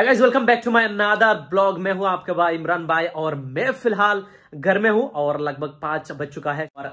guys welcome back to my another blog मैं हूं आपके भाई इमरान भाई और मैं फिलहाल घर में हूं और लगभग पांच बज चुका है और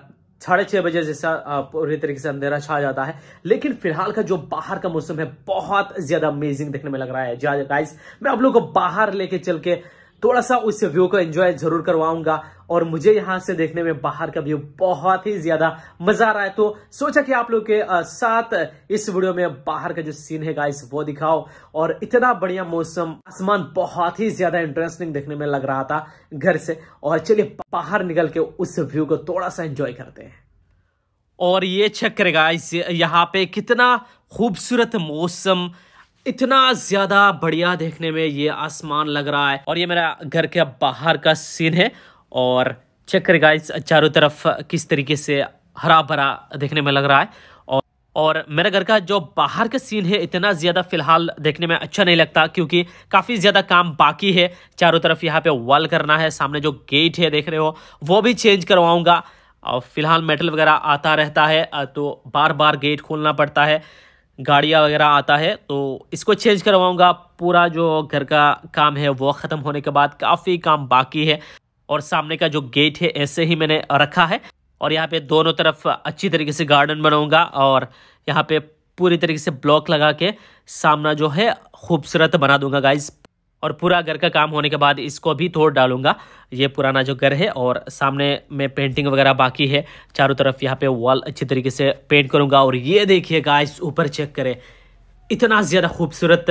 साढ़े छह बजे जैसा पूरी तरीके से अंधेरा छा जाता है लेकिन फिलहाल का जो बाहर का मौसम है बहुत ज्यादा अमेजिंग देखने में लग रहा है जी गाइस हाँ, मैं आप लोग को बाहर लेके चल के थोड़ा सा उस व्यू को एंजॉय जरूर करवाऊंगा और मुझे यहाँ से देखने में बाहर का व्यू बहुत ही ज्यादा मजा आ रहा है तो सोचा कि आप लोग के साथ इस वीडियो में बाहर का जो सीन है गाइस वो दिखाओ और इतना बढ़िया मौसम आसमान बहुत ही ज्यादा इंटरेस्टिंग देखने में लग रहा था घर से और चलिए बाहर निकल के उस व्यू को थोड़ा सा एंजॉय करते हैं और ये चेक करेगा इस यहाँ पे कितना खूबसूरत मौसम इतना ज्यादा बढ़िया देखने में ये आसमान लग रहा है और ये मेरा घर के बाहर का सीन है और चेक करें गाइस चारों तरफ किस तरीके से हरा भरा देखने में लग रहा है और और मेरे घर का जो बाहर का सीन है इतना ज़्यादा फिलहाल देखने में अच्छा नहीं लगता क्योंकि काफ़ी ज़्यादा काम बाकी है चारों तरफ यहाँ पे वॉल करना है सामने जो गेट है देख रहे हो वो भी चेंज करवाऊँगा और फिलहाल मेटल वगैरह आता रहता है तो बार बार गेट खोलना पड़ता है गाड़ियाँ वगैरह आता है तो इसको चेंज करवाऊँगा पूरा जो घर का काम है वो ख़त्म होने के बाद काफ़ी काम बाकी है और सामने का जो गेट है ऐसे ही मैंने रखा है और यहाँ पे दोनों तरफ अच्छी तरीके से गार्डन बनाऊंगा और यहाँ पे पूरी तरीके से ब्लॉक लगा के सामना जो है खूबसूरत बना दूंगा गाइज और पूरा घर का काम होने के बाद इसको भी तोड़ डालूंगा ये पुराना जो घर है और सामने में पेंटिंग वगैरह बाकी है चारों तरफ यहाँ पे वॉल अच्छी तरीके से पेंट करूंगा और ये देखिए गाइस ऊपर चेक करें इतना ज़्यादा खूबसूरत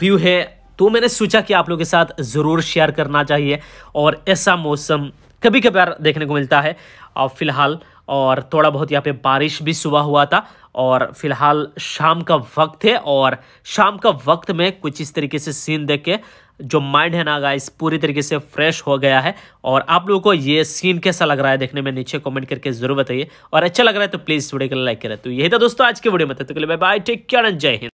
व्यू है तो मैंने सोचा कि आप लोगों के साथ ज़रूर शेयर करना चाहिए और ऐसा मौसम कभी कभार देखने को मिलता है और फिलहाल और थोड़ा बहुत यहाँ पे बारिश भी सुबह हुआ था और फिलहाल शाम का वक्त है और शाम का वक्त में कुछ इस तरीके से सीन देख के जो माइंड है ना गाइस पूरी तरीके से फ्रेश हो गया है और आप लोगों को ये सीन कैसा लग रहा है देखने में नीचे कमेंट करके जरूर बताइए और अच्छा लग रहा है तो प्लीज़ वीडियो को लाइक करें तो यही था दोस्तों आज के वीडियो में तो बाय बाय टेक केयर जय हिंद